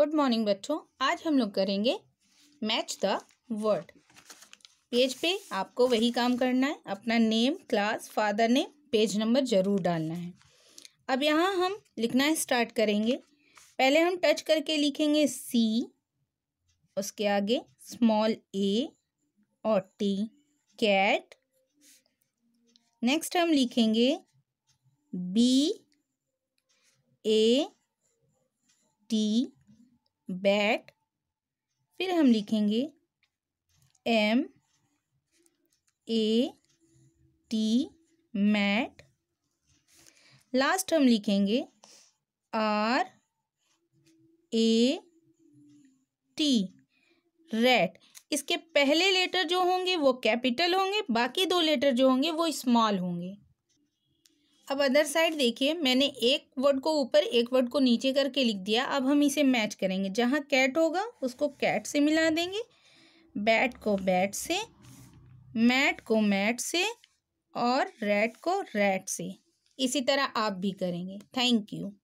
good morning बच्चों आज हम लोग करेंगे मैच द वर्ड पेज पे आपको वही काम करना है अपना name class father name page number ज़रूर डालना है अब यहाँ हम लिखना स्टार्ट करेंगे पहले हम टच करके लिखेंगे सी उसके आगे स्मॉल ए और टी कैट नेक्स्ट हम लिखेंगे बी ए टी बैट फिर हम लिखेंगे M A T mat last हम लिखेंगे आर ए टी रेट इसके पहले लेटर जो होंगे वो कैपिटल होंगे बाकी दो लेटर जो होंगे वो स्मॉल होंगे अब अदर साइड देखिए मैंने एक वर्ड को ऊपर एक वर्ड को नीचे करके लिख दिया अब हम इसे मैच करेंगे जहाँ कैट होगा उसको कैट से मिला देंगे बैट को बैट से मैट को मैट से और रेड को रेड से इसी तरह आप भी करेंगे थैंक यू